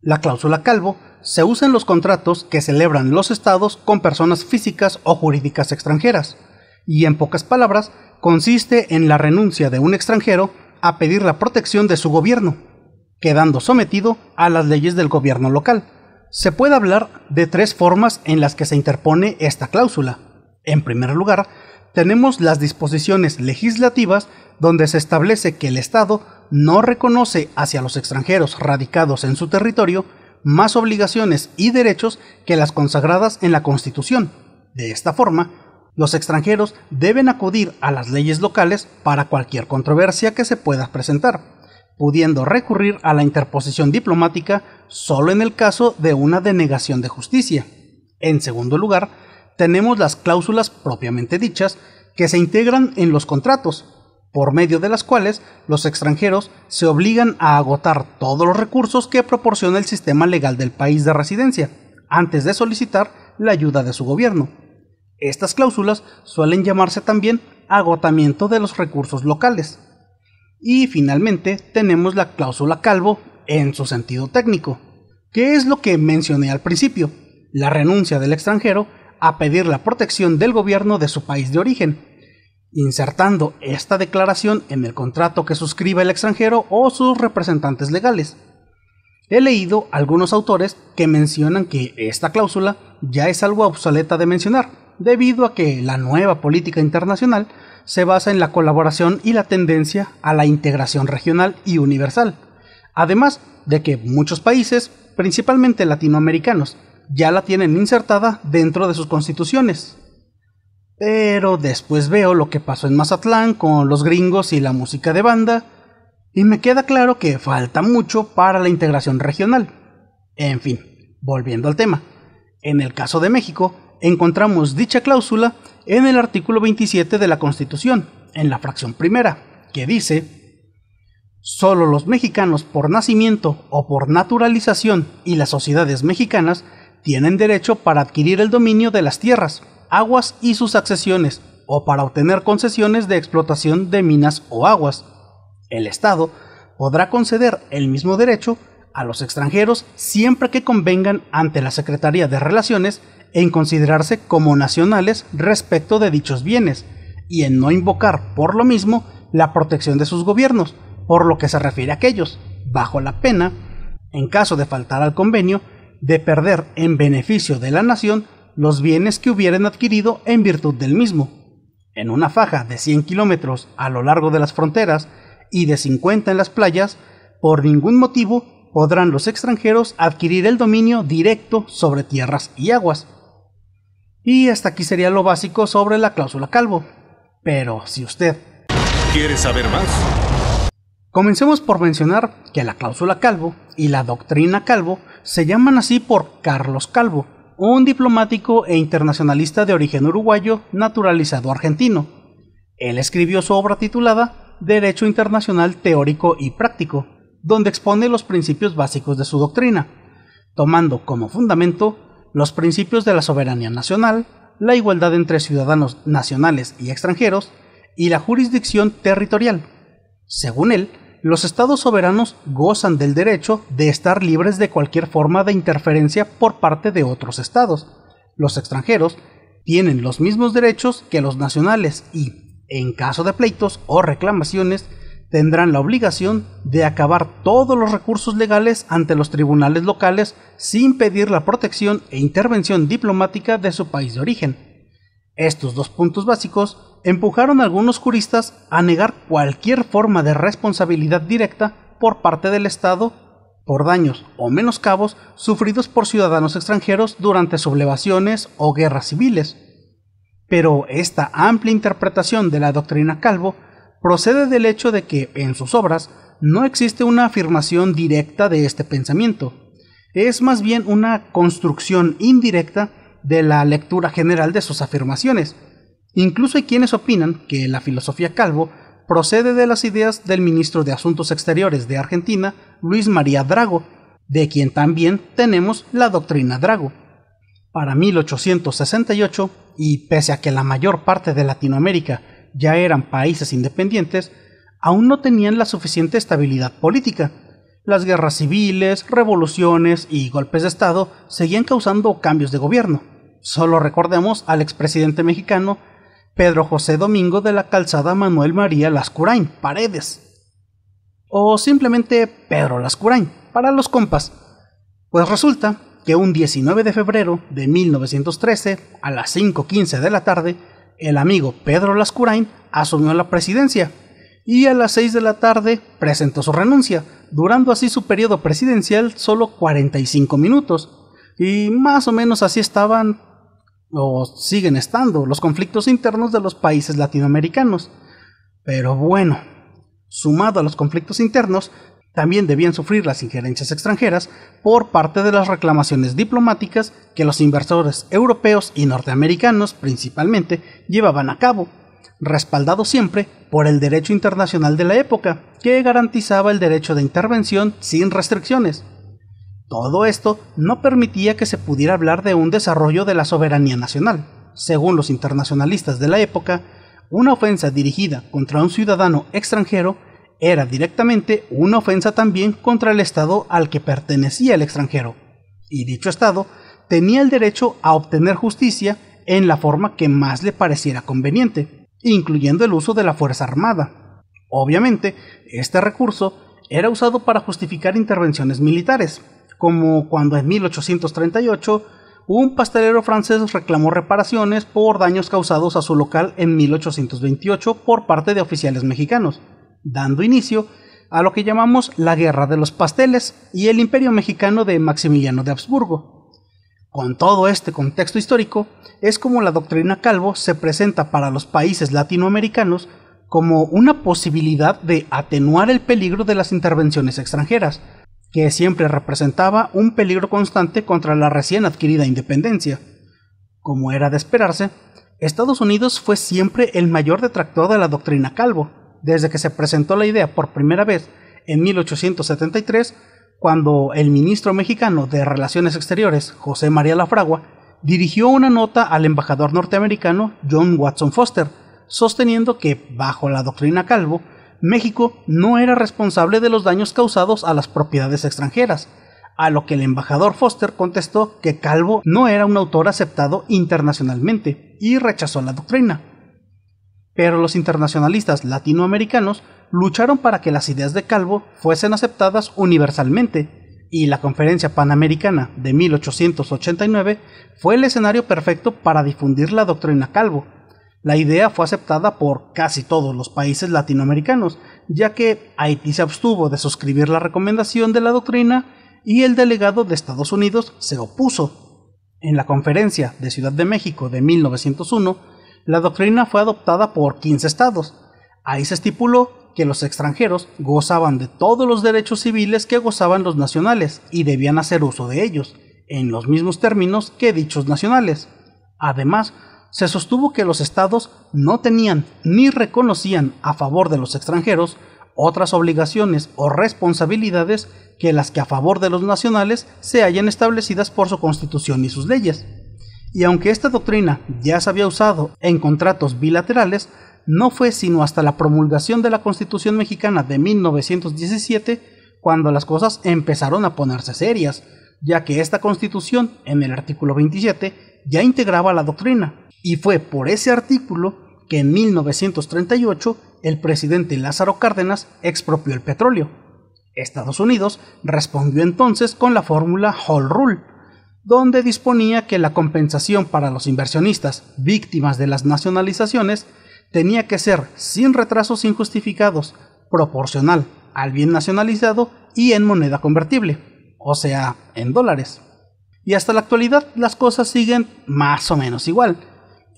La cláusula calvo se usa en los contratos que celebran los estados con personas físicas o jurídicas extranjeras, y en pocas palabras consiste en la renuncia de un extranjero a pedir la protección de su gobierno, quedando sometido a las leyes del gobierno local. Se puede hablar de tres formas en las que se interpone esta cláusula. En primer lugar, tenemos las disposiciones legislativas donde se establece que el Estado no reconoce hacia los extranjeros radicados en su territorio más obligaciones y derechos que las consagradas en la Constitución. De esta forma, los extranjeros deben acudir a las leyes locales para cualquier controversia que se pueda presentar, pudiendo recurrir a la interposición diplomática solo en el caso de una denegación de justicia. En segundo lugar, tenemos las cláusulas propiamente dichas que se integran en los contratos, por medio de las cuales los extranjeros se obligan a agotar todos los recursos que proporciona el sistema legal del país de residencia, antes de solicitar la ayuda de su gobierno. Estas cláusulas suelen llamarse también agotamiento de los recursos locales. Y finalmente tenemos la cláusula calvo en su sentido técnico, que es lo que mencioné al principio, la renuncia del extranjero a pedir la protección del gobierno de su país de origen, insertando esta declaración en el contrato que suscriba el extranjero o sus representantes legales. He leído algunos autores que mencionan que esta cláusula ya es algo obsoleta de mencionar, debido a que la nueva política internacional se basa en la colaboración y la tendencia a la integración regional y universal, además de que muchos países, principalmente latinoamericanos, ya la tienen insertada dentro de sus constituciones. Pero después veo lo que pasó en Mazatlán con los gringos y la música de banda, y me queda claro que falta mucho para la integración regional. En fin, volviendo al tema. En el caso de México, encontramos dicha cláusula en el artículo 27 de la Constitución, en la fracción primera, que dice, solo los mexicanos por nacimiento o por naturalización y las sociedades mexicanas tienen derecho para adquirir el dominio de las tierras, aguas y sus accesiones, o para obtener concesiones de explotación de minas o aguas. El Estado podrá conceder el mismo derecho a los extranjeros siempre que convengan ante la Secretaría de Relaciones en considerarse como nacionales respecto de dichos bienes y en no invocar por lo mismo la protección de sus gobiernos, por lo que se refiere a aquellos, bajo la pena, en caso de faltar al convenio, de perder en beneficio de la nación los bienes que hubieran adquirido en virtud del mismo. En una faja de 100 kilómetros a lo largo de las fronteras y de 50 en las playas, por ningún motivo podrán los extranjeros adquirir el dominio directo sobre tierras y aguas. Y hasta aquí sería lo básico sobre la cláusula calvo. Pero si usted quiere saber más, Comencemos por mencionar que la cláusula calvo y la doctrina calvo se llaman así por Carlos Calvo, un diplomático e internacionalista de origen uruguayo naturalizado argentino. Él escribió su obra titulada Derecho Internacional Teórico y Práctico, donde expone los principios básicos de su doctrina, tomando como fundamento los principios de la soberanía nacional, la igualdad entre ciudadanos nacionales y extranjeros, y la jurisdicción territorial. Según él, los estados soberanos gozan del derecho de estar libres de cualquier forma de interferencia por parte de otros estados. Los extranjeros tienen los mismos derechos que los nacionales y, en caso de pleitos o reclamaciones, tendrán la obligación de acabar todos los recursos legales ante los tribunales locales sin pedir la protección e intervención diplomática de su país de origen. Estos dos puntos básicos empujaron algunos juristas a negar cualquier forma de responsabilidad directa por parte del Estado por daños o menoscabos sufridos por ciudadanos extranjeros durante sublevaciones o guerras civiles. Pero esta amplia interpretación de la doctrina Calvo procede del hecho de que, en sus obras, no existe una afirmación directa de este pensamiento. Es más bien una construcción indirecta de la lectura general de sus afirmaciones, Incluso hay quienes opinan que la filosofía Calvo procede de las ideas del ministro de Asuntos Exteriores de Argentina, Luis María Drago, de quien también tenemos la doctrina Drago. Para 1868, y pese a que la mayor parte de Latinoamérica ya eran países independientes, aún no tenían la suficiente estabilidad política. Las guerras civiles, revoluciones y golpes de Estado seguían causando cambios de gobierno. Solo recordemos al expresidente mexicano Pedro José Domingo de la Calzada Manuel María Lascurain, Paredes. O simplemente Pedro Lascurain, para los compas. Pues resulta que un 19 de febrero de 1913, a las 5.15 de la tarde, el amigo Pedro Lascurain asumió la presidencia y a las 6 de la tarde presentó su renuncia, durando así su periodo presidencial solo 45 minutos. Y más o menos así estaban o siguen estando, los conflictos internos de los países latinoamericanos. Pero bueno, sumado a los conflictos internos, también debían sufrir las injerencias extranjeras por parte de las reclamaciones diplomáticas que los inversores europeos y norteamericanos principalmente llevaban a cabo, respaldado siempre por el derecho internacional de la época, que garantizaba el derecho de intervención sin restricciones. Todo esto no permitía que se pudiera hablar de un desarrollo de la soberanía nacional. Según los internacionalistas de la época, una ofensa dirigida contra un ciudadano extranjero era directamente una ofensa también contra el Estado al que pertenecía el extranjero, y dicho Estado tenía el derecho a obtener justicia en la forma que más le pareciera conveniente, incluyendo el uso de la Fuerza Armada. Obviamente, este recurso era usado para justificar intervenciones militares, como cuando en 1838 un pastelero francés reclamó reparaciones por daños causados a su local en 1828 por parte de oficiales mexicanos, dando inicio a lo que llamamos la Guerra de los Pasteles y el Imperio Mexicano de Maximiliano de Habsburgo. Con todo este contexto histórico, es como la doctrina Calvo se presenta para los países latinoamericanos como una posibilidad de atenuar el peligro de las intervenciones extranjeras, que siempre representaba un peligro constante contra la recién adquirida independencia. Como era de esperarse, Estados Unidos fue siempre el mayor detractor de la doctrina Calvo, desde que se presentó la idea por primera vez en 1873, cuando el ministro mexicano de Relaciones Exteriores, José María Lafragua, dirigió una nota al embajador norteamericano John Watson Foster, sosteniendo que, bajo la doctrina Calvo, México no era responsable de los daños causados a las propiedades extranjeras, a lo que el embajador Foster contestó que Calvo no era un autor aceptado internacionalmente y rechazó la doctrina. Pero los internacionalistas latinoamericanos lucharon para que las ideas de Calvo fuesen aceptadas universalmente, y la Conferencia Panamericana de 1889 fue el escenario perfecto para difundir la doctrina Calvo, la idea fue aceptada por casi todos los países latinoamericanos, ya que Haití se abstuvo de suscribir la recomendación de la doctrina y el delegado de Estados Unidos se opuso. En la conferencia de Ciudad de México de 1901, la doctrina fue adoptada por 15 estados. Ahí se estipuló que los extranjeros gozaban de todos los derechos civiles que gozaban los nacionales y debían hacer uso de ellos, en los mismos términos que dichos nacionales. Además, se sostuvo que los estados no tenían ni reconocían a favor de los extranjeros otras obligaciones o responsabilidades que las que a favor de los nacionales se hayan establecidas por su constitución y sus leyes. Y aunque esta doctrina ya se había usado en contratos bilaterales, no fue sino hasta la promulgación de la Constitución mexicana de 1917 cuando las cosas empezaron a ponerse serias, ya que esta Constitución, en el artículo 27, ya integraba la doctrina, y fue por ese artículo que en 1938 el presidente Lázaro Cárdenas expropió el petróleo. Estados Unidos respondió entonces con la fórmula Hall Rule, donde disponía que la compensación para los inversionistas víctimas de las nacionalizaciones tenía que ser sin retrasos injustificados, proporcional al bien nacionalizado y en moneda convertible, o sea, en dólares. Y hasta la actualidad las cosas siguen más o menos igual.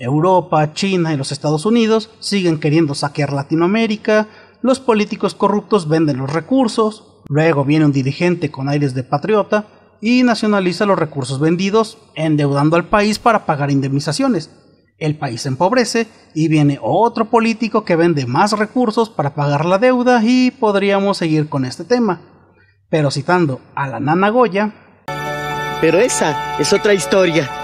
Europa, China y los Estados Unidos siguen queriendo saquear Latinoamérica, los políticos corruptos venden los recursos, luego viene un dirigente con aires de patriota y nacionaliza los recursos vendidos, endeudando al país para pagar indemnizaciones. El país empobrece y viene otro político que vende más recursos para pagar la deuda y podríamos seguir con este tema. Pero citando a la nana Goya... Pero esa es otra historia.